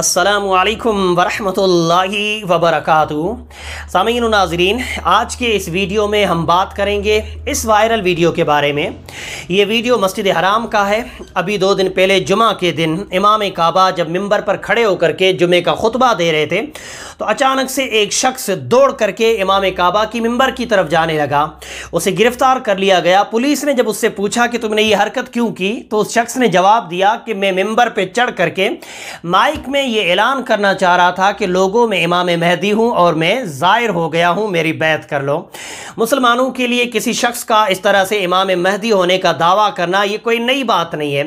السلام علیکم ورحمۃ اللہ وبرکاتہ سامعین ناظرین آج کے اس ویڈیو میں ہم بات کریں گے اس وائرل ویڈیو کے بارے میں یہ ویڈیو مسجد حرام کا ہے ابھی دو دن پہلے جمعہ کے دن امام کعبہ جب ممبر پر کھڑے ہو کر کے جمعہ کا خطبہ دے رہے تھے تو اچانک سے ایک شخص دوڑ کر کے امام کعبہ کی ممبر کی طرف جانے لگا اسے گرفتار کر لیا گیا پولیس نے جب اس سے پوچھا کہ تم نے یہ حرکت کیوں کی تو اس شخص نے جواب دیا کہ میں ممبر پہ چڑھ کر کے مائک میں یہ اعلان کرنا چاہ رہا تھا کہ لوگوں میں امام مہدی ہوں اور میں ظاہر ہو گیا ہوں میری بیعت کر لو مسلمانوں کے لیے کسی شخص کا اس طرح سے امام مہدی ہونے ہونے کا دعویٰ کرنا یہ کوئی نئی بات نہیں ہے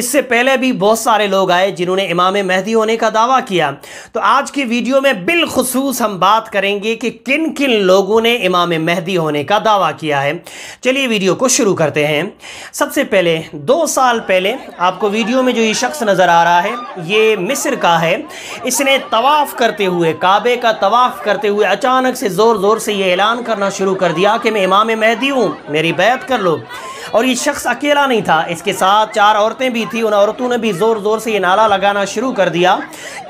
اس سے پہلے بھی بہت سارے لوگ آئے جنہوں نے امام مہدی ہونے کا دعویٰ کیا تو آج کی ویڈیو میں بالخصوص ہم بات کریں گے کہ کن کن لوگوں نے امام مہدی ہونے کا دعویٰ کیا ہے چلیے ویڈیو کو شروع کرتے ہیں سب سے پہلے دو سال پہلے آپ کو ویڈیو میں جو یہ شخص نظر آ رہا ہے یہ مصر کا ہے اس نے طواف کرتے ہوئے کعبے کا طواف کرتے ہوئے اچانک سے زور زور سے یہ اعلان کرنا شروع کر دیا کہ میں امام مہدی ہوں میری بیعت کر لو اور یہ شخص اکیلا نہیں تھا اس کے ساتھ چار عورتیں بھی تھیں ان عورتوں نے بھی زور زور سے یہ نالا لگانا شروع کر دیا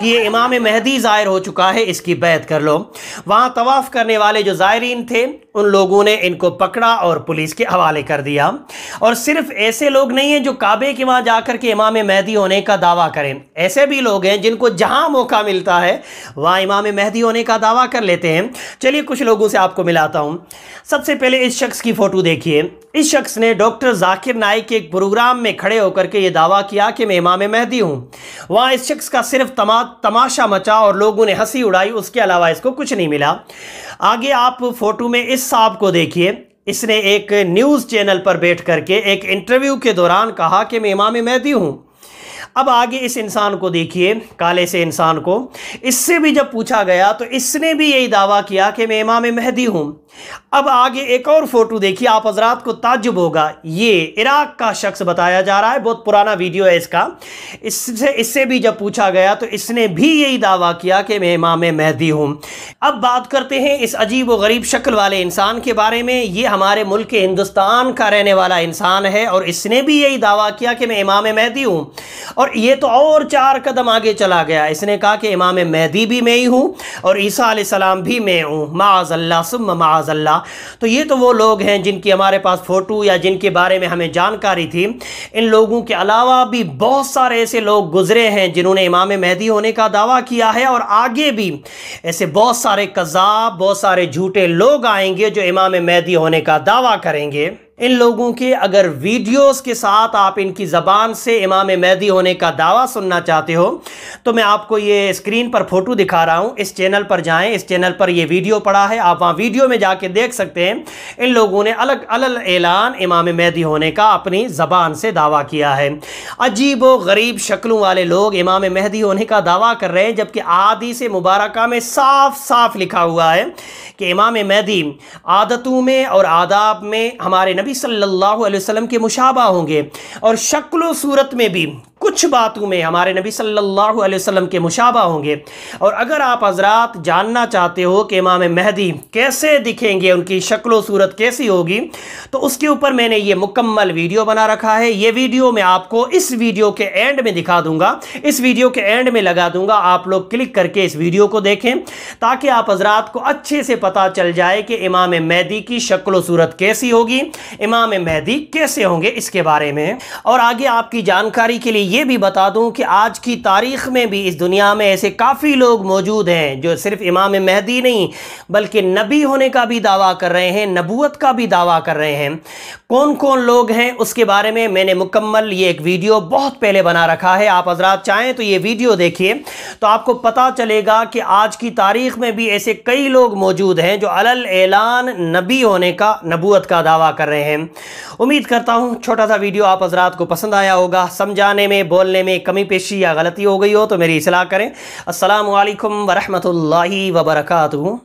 کہ یہ امام مہدی ظاہر ہو چکا ہے اس کی بیعت کر لو وہاں طواف کرنے والے جو زائرین تھے ان لوگوں نے ان کو پکڑا اور پولیس کے حوالے کر دیا اور صرف ایسے لوگ نہیں ہیں جو کعبے کے وہاں جا کر کے امام مہدی ہونے کا دعویٰ کریں ایسے بھی لوگ ہیں جن کو جہاں موقع ملتا ہے وہاں امام مہدی ہونے کا دعویٰ کر لیتے ہیں چلیے کچھ لوگوں سے آپ کو ملاتا ہوں سب سے پہلے اس شخص کی فوٹو دیکھیے اس شخص نے ڈاکٹر ذاکر نائک کے ایک پروگرام میں کھڑے ہو کر کے یہ دعویٰ کیا کہ میں امام مہدی ہوں وہاں اس شخص کا صرف تما, تماشا مچا اور لوگوں نے ہنسی اڑائی اس کے علاوہ اس کو کچھ نہیں ملا آگے آپ فوٹو میں اس صاحب کو دیکھیے اس نے ایک نیوز چینل پر بیٹھ کر کے ایک انٹرویو کے دوران کہا کہ میں امام مہدی ہوں اب آگے اس انسان کو دیکھیے کالے سے انسان کو اس سے بھی جب پوچھا گیا تو اس نے بھی یہی دعویٰ کیا کہ میں امام مہدی ہوں اب آگے ایک اور فوٹو دیکھیے آپ حضرات کو تعجب ہوگا یہ عراق کا شخص بتایا جا رہا ہے بہت پرانا ویڈیو ہے اس کا اس سے بھی جب پوچھا گیا تو اس نے بھی یہی دعویٰ کیا کہ میں امام مہدی ہوں اب بات کرتے ہیں اس عجیب و غریب شکل والے انسان کے بارے میں یہ ہمارے ملک ہندوستان کا رہنے والا انسان ہے اور اس نے بھی یہی دعویٰ کیا کہ میں امام مہدی ہوں اور یہ تو اور چار قدم آگے چلا گیا اس نے کہا کہ امام مہدی بھی میں ہی ہوں اور عیسیٰ علیہ السلام بھی میں ہوں معاذ اللہ معاذ معاذ اللہ تو یہ تو وہ لوگ ہیں جن کی ہمارے پاس فوٹو یا جن کے بارے میں ہمیں جانکاری تھی ان لوگوں کے علاوہ بھی بہت سارے ایسے لوگ گزرے ہیں جنہوں نے امام مہدی ہونے کا دعویٰ کیا ہے اور آگے بھی ایسے بہت سارے قذاب بہت سارے جھوٹے لوگ آئیں گے جو امام مہدی ہونے کا دعویٰ کریں گے ان لوگوں کے اگر ویڈیوز کے ساتھ آپ ان کی زبان سے امام مہدی ہونے کا دعویٰ سننا چاہتے ہو تو میں آپ کو یہ اسکرین پر فوٹو دکھا رہا ہوں اس چینل پر جائیں اس چینل پر یہ ویڈیو پڑا ہے آپ وہاں ویڈیو میں جا کے دیکھ سکتے ہیں ان لوگوں نے الگ الگ اعلان امام مہدی ہونے کا اپنی زبان سے دعویٰ کیا ہے عجیب و غریب شکلوں والے لوگ امام مہدی ہونے کا دعویٰ کر رہے ہیں جبکہ عادی سے مبارکہ میں صاف صاف لکھا ہوا ہے کہ امام مہدی عادتوں میں اور آداب میں ہمارے نبی نبی صلی اللہ علیہ وسلم کے مشابہ ہوں گے اور شکل و صورت میں بھی کچھ باتوں میں ہمارے نبی صلی اللہ علیہ وسلم کے مشابہ ہوں گے اور اگر آپ حضرات جاننا چاہتے ہو کہ امام مہدی کیسے دکھیں گے ان کی شکل و صورت کیسی ہوگی تو اس کے اوپر میں نے یہ مکمل ویڈیو بنا رکھا ہے یہ ویڈیو میں آپ کو اس ویڈیو کے اینڈ میں دکھا دوں گا اس ویڈیو کے اینڈ میں لگا دوں گا آپ لوگ کلک کر کے اس ویڈیو کو دیکھیں تاکہ آپ حضرات کو اچھے سے پتہ چل جائے کہ امام مہدی کی شکل و صورت کیسی ہوگی امام مہدی کیسے ہوں گے اس کے بارے میں اور آگے آپ کی جانکاری کے لیے یہ بھی بتا دوں کہ آج کی تاریخ میں بھی اس دنیا میں ایسے کافی لوگ موجود ہیں جو صرف امام مہدی نہیں بلکہ نبی ہونے کا بھی دعویٰ کر رہے ہیں نبوت کا بھی دعویٰ کر رہے ہیں کون کون لوگ ہیں اس کے بارے میں میں نے مکمل یہ ایک ویڈیو بہت پہلے بنا رکھا ہے آپ حضرات چاہیں تو یہ ویڈیو دیکھیے تو آپ کو پتا چلے گا کہ آج کی تاریخ میں بھی ایسے کئی لوگ موجود ہیں جو علل اعلان نبی ہونے کا نبوت کا دعویٰ کر رہے ہیں امید کرتا ہوں چھوٹا سا ویڈیو آپ حضرات کو پسند آیا ہوگا سمجھانے میں میں بولنے میں کمی پیشی یا غلطی ہو گئی ہو تو میری اصلاح کریں السلام علیکم ورحمۃ اللہ وبرکاتہ